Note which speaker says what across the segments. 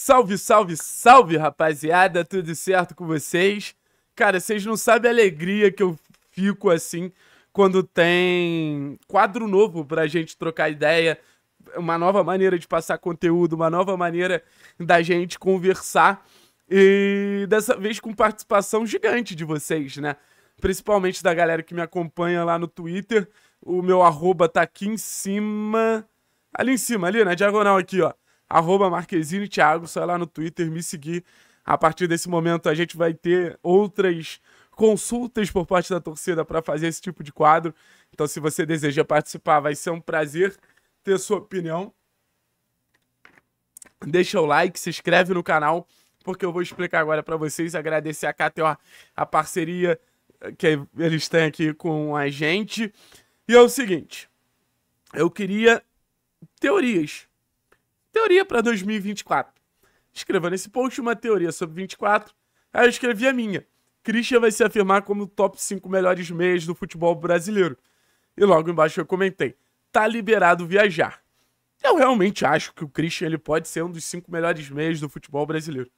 Speaker 1: Salve, salve, salve, rapaziada, tudo certo com vocês? Cara, vocês não sabem a alegria que eu fico assim quando tem quadro novo pra gente trocar ideia, uma nova maneira de passar conteúdo, uma nova maneira da gente conversar e dessa vez com participação gigante de vocês, né? Principalmente da galera que me acompanha lá no Twitter. O meu arroba tá aqui em cima. Ali em cima, ali na diagonal aqui, ó arroba Marquezine Thiago, só lá no Twitter me seguir. A partir desse momento a gente vai ter outras consultas por parte da torcida para fazer esse tipo de quadro. Então, se você deseja participar, vai ser um prazer ter sua opinião. Deixa o like, se inscreve no canal, porque eu vou explicar agora para vocês. Agradecer a KTO, a parceria eh, que eles têm aqui com a gente. E é o seguinte, eu queria teorias teoria para 2024. Escreva nesse post uma teoria sobre 24. Aí eu escrevi a minha. Christian vai se afirmar como o top 5 melhores meias do futebol brasileiro. E logo embaixo eu comentei: tá liberado viajar. Eu realmente acho que o Christian ele pode ser um dos cinco melhores meias do futebol brasileiro.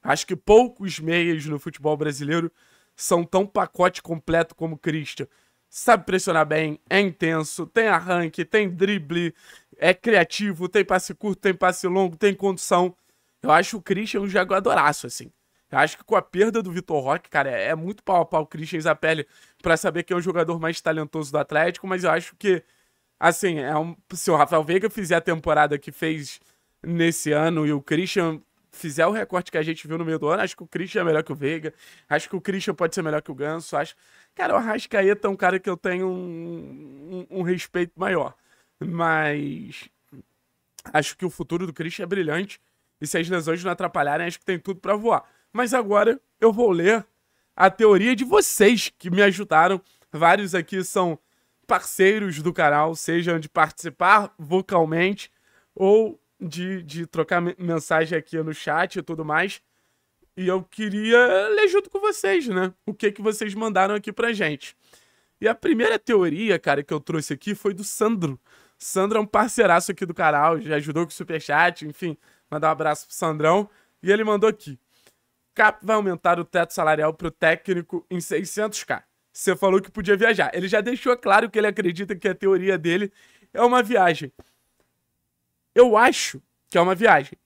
Speaker 1: Acho que poucos meias no futebol brasileiro são tão pacote completo como o Christian. Sabe pressionar bem, é intenso, tem arranque, tem drible, é criativo, tem passe curto, tem passe longo, tem condução. Eu acho o Christian um jogadoraço, assim. Eu acho que com a perda do Vitor Roque, cara, é, é muito pau a pau o Christian Isapelli para saber quem é o jogador mais talentoso do Atlético, mas eu acho que, assim, é um, se o Rafael Veiga fizer a temporada que fez nesse ano e o Christian fizer o recorte que a gente viu no meio do ano, acho que o Christian é melhor que o Veiga, acho que o Christian pode ser melhor que o Ganso, acho... Cara, o Arrascaeta é um cara que eu tenho um, um, um respeito maior. Mas acho que o futuro do Christian é brilhante. E se as lesões não atrapalharem, acho que tem tudo para voar. Mas agora eu vou ler a teoria de vocês que me ajudaram. Vários aqui são parceiros do canal, seja de participar vocalmente ou de, de trocar mensagem aqui no chat e tudo mais. E eu queria ler junto com vocês, né? O que que vocês mandaram aqui pra gente. E a primeira teoria, cara, que eu trouxe aqui foi do Sandro. Sandro é um parceiraço aqui do canal, já ajudou com o superchat, enfim. Mandar um abraço pro Sandrão. E ele mandou aqui. CAP vai aumentar o teto salarial pro técnico em 600k. Você falou que podia viajar. Ele já deixou claro que ele acredita que a teoria dele é uma viagem. Eu acho que é uma viagem.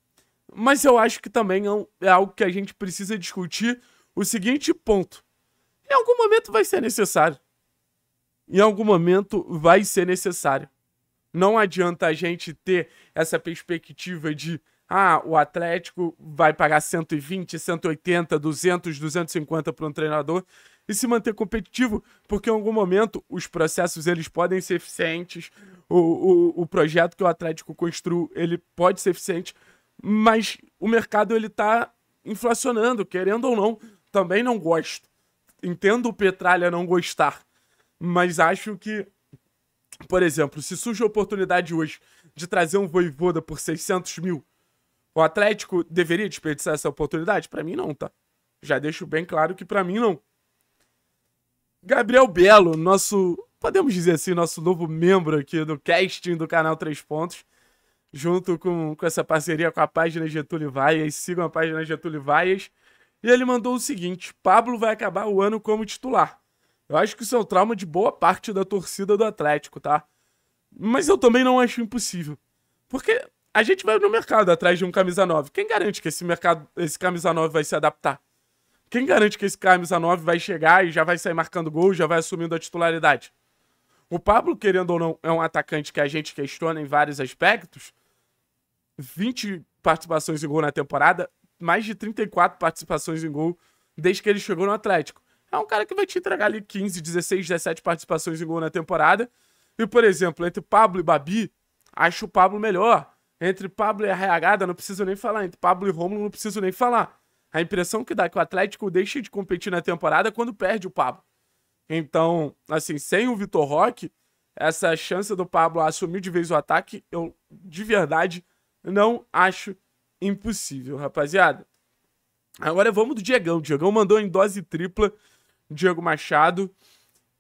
Speaker 1: Mas eu acho que também é, é algo que a gente precisa discutir o seguinte ponto. Em algum momento vai ser necessário. Em algum momento vai ser necessário. Não adianta a gente ter essa perspectiva de ah, o Atlético vai pagar 120, 180, 200, 250 para um treinador e se manter competitivo, porque em algum momento os processos eles podem ser eficientes, o, o, o projeto que o Atlético construiu ele pode ser eficiente, mas o mercado ele está inflacionando, querendo ou não, também não gosto. Entendo o Petralha não gostar, mas acho que por exemplo, se surge a oportunidade hoje de trazer um Voivoda por 600 mil, o Atlético deveria desperdiçar essa oportunidade? Para mim não, tá? Já deixo bem claro que para mim não. Gabriel Belo, nosso, podemos dizer assim, nosso novo membro aqui do casting do canal Três Pontos, junto com, com essa parceria com a página Getúlio Vaias, sigam a página Getúlio Vaias, e ele mandou o seguinte, Pablo vai acabar o ano como titular. Eu acho que isso é o um trauma de boa parte da torcida do Atlético, tá? Mas eu também não acho impossível. Porque a gente vai no mercado atrás de um camisa 9. Quem garante que esse mercado, esse camisa 9 vai se adaptar? Quem garante que esse camisa 9 vai chegar e já vai sair marcando gol, já vai assumindo a titularidade? O Pablo, querendo ou não, é um atacante que a gente questiona em vários aspectos. 20 participações em gol na temporada, mais de 34 participações em gol desde que ele chegou no Atlético é um cara que vai te entregar ali 15, 16, 17 participações em gol na temporada. E, por exemplo, entre Pablo e Babi, acho o Pablo melhor. Entre Pablo e Arraiagada, não preciso nem falar. Entre Pablo e Romulo, não preciso nem falar. A impressão que dá é que o Atlético deixa de competir na temporada quando perde o Pablo. Então, assim, sem o Vitor Roque, essa chance do Pablo assumir de vez o ataque, eu de verdade não acho impossível, rapaziada. Agora vamos do Diegão. O Diegão mandou em dose tripla Diego Machado.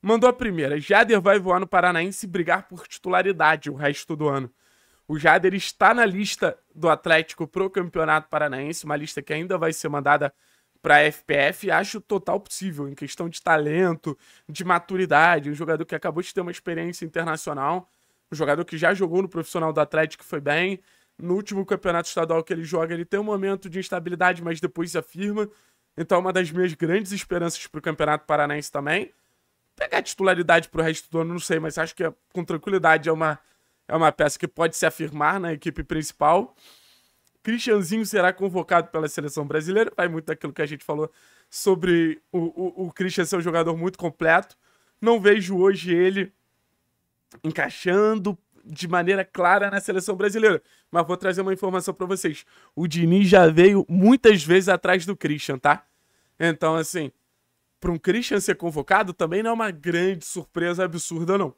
Speaker 1: Mandou a primeira. Jader vai voar no Paranaense e brigar por titularidade o resto do ano. O Jader está na lista do Atlético para o Campeonato Paranaense, uma lista que ainda vai ser mandada para a FPF, acho total possível em questão de talento, de maturidade, um jogador que acabou de ter uma experiência internacional, um jogador que já jogou no profissional do Atlético foi bem, no último campeonato estadual que ele joga, ele tem um momento de instabilidade, mas depois se afirma. Então, é uma das minhas grandes esperanças para o Campeonato Paranaense também. Pegar titularidade para o resto do ano, não sei, mas acho que é, com tranquilidade é uma, é uma peça que pode se afirmar na equipe principal. Cristianzinho será convocado pela seleção brasileira. Vai muito daquilo que a gente falou sobre o, o, o Christian ser um jogador muito completo. Não vejo hoje ele encaixando de maneira clara na seleção brasileira. Mas vou trazer uma informação para vocês. O Diniz já veio muitas vezes atrás do Christian, tá? Então, assim, para um Christian ser convocado também não é uma grande surpresa absurda, não.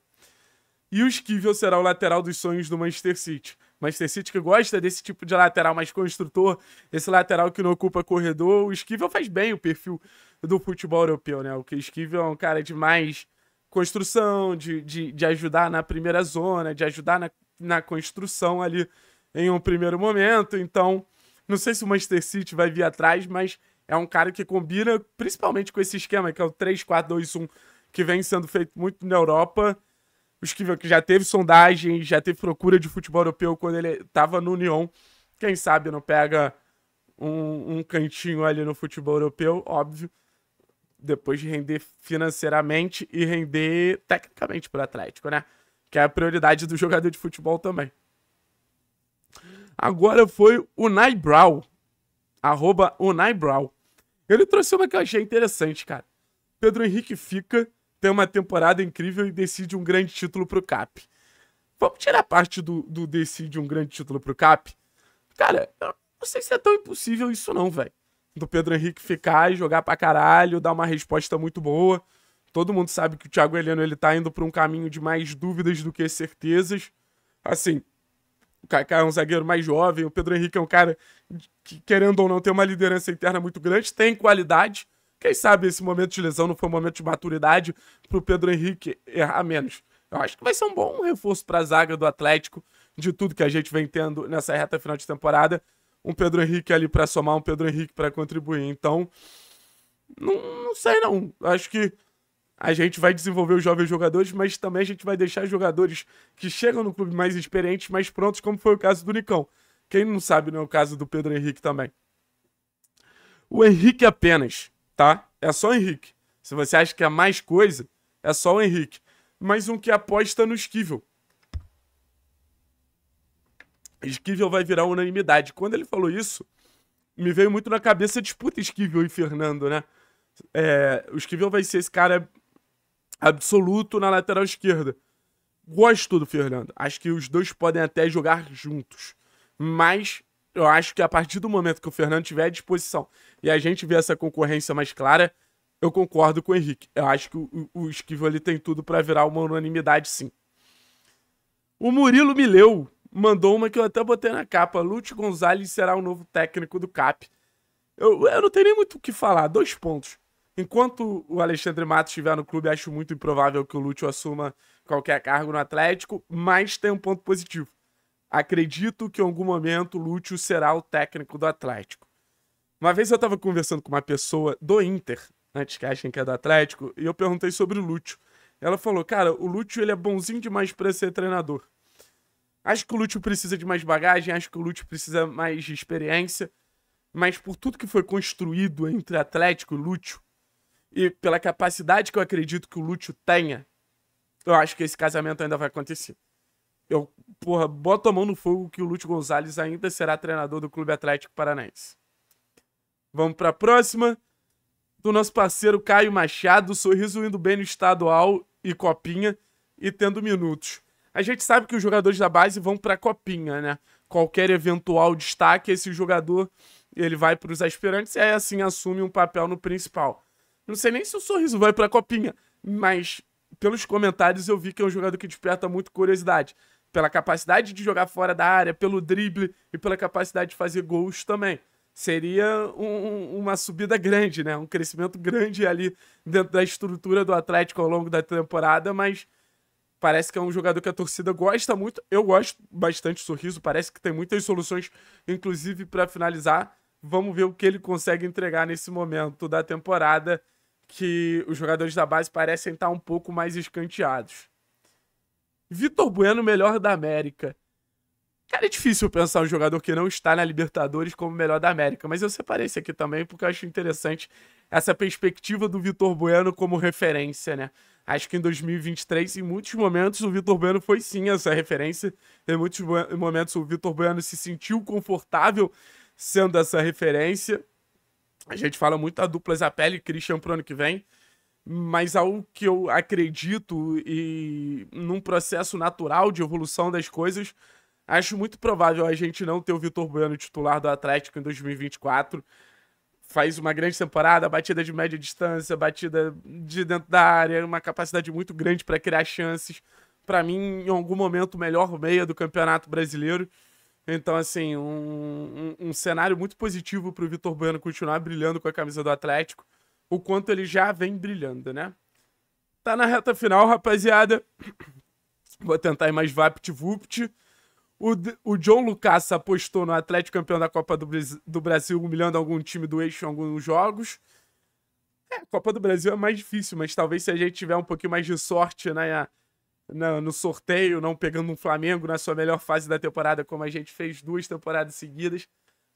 Speaker 1: E o Esquivel será o lateral dos sonhos do Manchester City. Manchester City que gosta desse tipo de lateral mais construtor, esse lateral que não ocupa corredor. O Esquivel faz bem o perfil do futebol europeu, né? O que Esquivel é um cara de mais construção, de, de, de ajudar na primeira zona, de ajudar na, na construção ali em um primeiro momento. Então, não sei se o Manchester City vai vir atrás, mas é um cara que combina principalmente com esse esquema, que é o 3-4-2-1, que vem sendo feito muito na Europa. Os que já teve sondagem, já teve procura de futebol europeu quando ele estava no Union. Quem sabe não pega um, um cantinho ali no futebol europeu, óbvio depois de render financeiramente e render tecnicamente para o Atlético, né? Que é a prioridade do jogador de futebol também. Agora foi o Naibral, arroba o Unaibral, ele trouxe uma que eu achei interessante, cara. Pedro Henrique fica, tem uma temporada incrível e decide um grande título pro Cap. Vamos tirar a parte do, do decide um grande título pro Cap? Cara, eu não sei se é tão impossível isso não, velho. Do Pedro Henrique ficar e jogar pra caralho, dar uma resposta muito boa. Todo mundo sabe que o Thiago Heleno ele tá indo pra um caminho de mais dúvidas do que certezas. Assim, Kaká é um zagueiro mais jovem, o Pedro Henrique é um cara que, querendo ou não, tem uma liderança interna muito grande, tem qualidade. Quem sabe esse momento de lesão não foi um momento de maturidade para o Pedro Henrique errar menos. Eu acho que vai ser um bom reforço para a zaga do Atlético, de tudo que a gente vem tendo nessa reta final de temporada. Um Pedro Henrique ali para somar, um Pedro Henrique para contribuir. Então, não, não sei não. acho que a gente vai desenvolver os jovens jogadores, mas também a gente vai deixar jogadores que chegam no clube mais experientes, mais prontos, como foi o caso do Nicão. Quem não sabe, não é o caso do Pedro Henrique também. O Henrique apenas, tá? É só o Henrique. Se você acha que é mais coisa, é só o Henrique. Mas um que aposta no esquivel. Esquivel vai virar unanimidade. Quando ele falou isso, me veio muito na cabeça a disputa Esquivel e Fernando, né? É, o Esquivel vai ser esse cara absoluto na lateral esquerda. Gosto do Fernando. Acho que os dois podem até jogar juntos. Mas eu acho que a partir do momento que o Fernando tiver à disposição e a gente vê essa concorrência mais clara, eu concordo com o Henrique. Eu acho que o, o ali tem tudo para virar uma unanimidade, sim. O Murilo Mileu mandou uma que eu até botei na capa. Lute Gonzalez será o novo técnico do CAP. Eu, eu não tenho nem muito o que falar. Dois pontos. Enquanto o Alexandre Matos estiver no clube, acho muito improvável que o Lúcio assuma qualquer cargo no Atlético, mas tem um ponto positivo. Acredito que em algum momento o Lúcio será o técnico do Atlético. Uma vez eu estava conversando com uma pessoa do Inter, antes que achem que é do Atlético, e eu perguntei sobre o Lúcio. Ela falou, cara, o Lúcio ele é bonzinho demais para ser treinador. Acho que o Lúcio precisa de mais bagagem, acho que o Lúcio precisa mais de experiência, mas por tudo que foi construído entre Atlético e Lúcio, e pela capacidade que eu acredito que o Lúcio tenha, eu acho que esse casamento ainda vai acontecer. Eu, porra, boto a mão no fogo que o Lúcio Gonzalez ainda será treinador do Clube Atlético Paranaense. Vamos para a próxima. Do nosso parceiro Caio Machado, sorriso indo bem no estadual e copinha e tendo minutos. A gente sabe que os jogadores da base vão para a copinha, né? Qualquer eventual destaque, esse jogador ele vai para os aspirantes e aí assim assume um papel no principal. Não sei nem se o sorriso vai pra copinha, mas pelos comentários eu vi que é um jogador que desperta muito curiosidade. Pela capacidade de jogar fora da área, pelo drible e pela capacidade de fazer gols também. Seria um, uma subida grande, né? Um crescimento grande ali dentro da estrutura do Atlético ao longo da temporada, mas parece que é um jogador que a torcida gosta muito. Eu gosto bastante do sorriso, parece que tem muitas soluções, inclusive para finalizar. Vamos ver o que ele consegue entregar nesse momento da temporada que os jogadores da base parecem estar um pouco mais escanteados. Vitor Bueno, melhor da América. Cara, é difícil pensar um jogador que não está na Libertadores como melhor da América, mas eu separei esse aqui também porque eu acho interessante essa perspectiva do Vitor Bueno como referência, né? Acho que em 2023, em muitos momentos, o Vitor Bueno foi sim essa referência. Em muitos momentos, o Vitor Bueno se sentiu confortável sendo essa referência. A gente fala muito da dupla Zapelli e Christian pro ano que vem, mas algo que eu acredito e num processo natural de evolução das coisas, acho muito provável a gente não ter o Vitor Bueno titular do Atlético em 2024. Faz uma grande temporada, batida de média distância, batida de dentro da área, uma capacidade muito grande para criar chances. Para mim, em algum momento, o melhor meia do Campeonato Brasileiro. Então, assim, um, um, um cenário muito positivo para o Vitor Bueno continuar brilhando com a camisa do Atlético, o quanto ele já vem brilhando, né? Tá na reta final, rapaziada. Vou tentar ir mais vapt-vupt. O, o John Lucas apostou no Atlético campeão da Copa do, do Brasil, humilhando algum time do eixo em alguns jogos. É, a Copa do Brasil é mais difícil, mas talvez se a gente tiver um pouquinho mais de sorte né, no sorteio, não pegando um Flamengo na sua melhor fase da temporada, como a gente fez duas temporadas seguidas.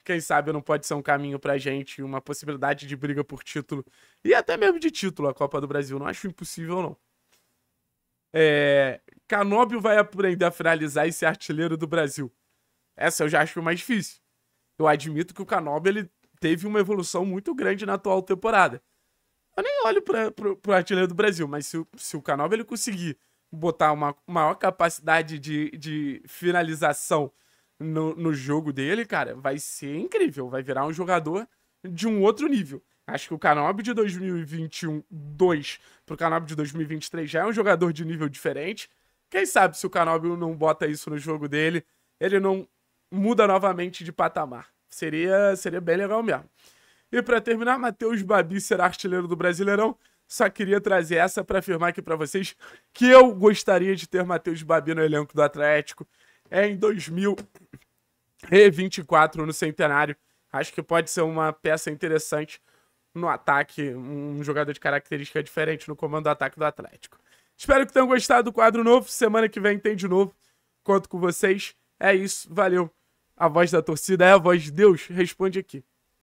Speaker 1: Quem sabe não pode ser um caminho pra gente, uma possibilidade de briga por título. E até mesmo de título a Copa do Brasil. Não acho impossível, não. É... Canóbio vai aprender a finalizar esse artilheiro do Brasil. Essa eu já acho mais difícil. Eu admito que o Canobio, ele teve uma evolução muito grande na atual temporada. Eu nem olho pra, pro, pro artilheiro do Brasil, mas se, se o Canobio, ele conseguir botar uma maior capacidade de, de finalização no, no jogo dele, cara, vai ser incrível. Vai virar um jogador de um outro nível. Acho que o Canob de 2021-2 pro Canob de 2023 já é um jogador de nível diferente. Quem sabe se o Canob não bota isso no jogo dele, ele não muda novamente de patamar. Seria, seria bem legal mesmo. E para terminar, Matheus Babi será artilheiro do Brasileirão. Só queria trazer essa para afirmar aqui para vocês que eu gostaria de ter Matheus Babi no elenco do Atlético em 2024, no centenário. Acho que pode ser uma peça interessante no ataque, um jogador de característica diferente no comando do ataque do Atlético. Espero que tenham gostado do quadro novo. Semana que vem tem de novo. Conto com vocês. É isso. Valeu. A voz da torcida é a voz de Deus. Responde aqui.